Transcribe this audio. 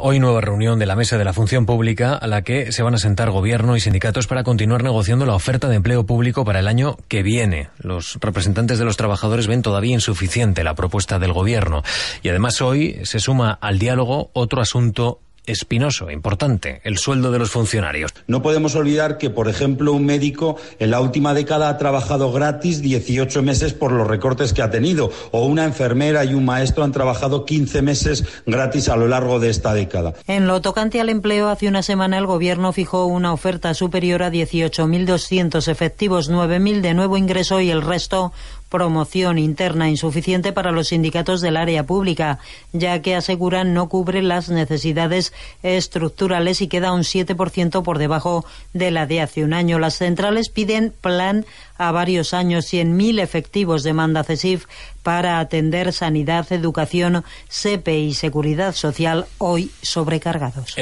hoy nueva reunión de la Mesa de la Función Pública a la que se van a sentar gobierno y sindicatos para continuar negociando la oferta de empleo público para el año que viene. Los representantes de los trabajadores ven todavía insuficiente la propuesta del gobierno y además hoy se suma al diálogo otro asunto espinoso, importante, el sueldo de los funcionarios. No podemos olvidar que, por ejemplo, un médico en la última década ha trabajado gratis 18 meses por los recortes que ha tenido, o una enfermera y un maestro han trabajado 15 meses gratis a lo largo de esta década. En lo tocante al empleo, hace una semana el Gobierno fijó una oferta superior a 18.200 efectivos, 9.000 de nuevo ingreso y el resto promoción interna insuficiente para los sindicatos del área pública, ya que aseguran no cubre las necesidades estructurales y queda un 7% por debajo de la de hace un año. Las centrales piden plan a varios años, mil efectivos demanda CESIF para atender sanidad, educación, SEPE y seguridad social hoy sobrecargados.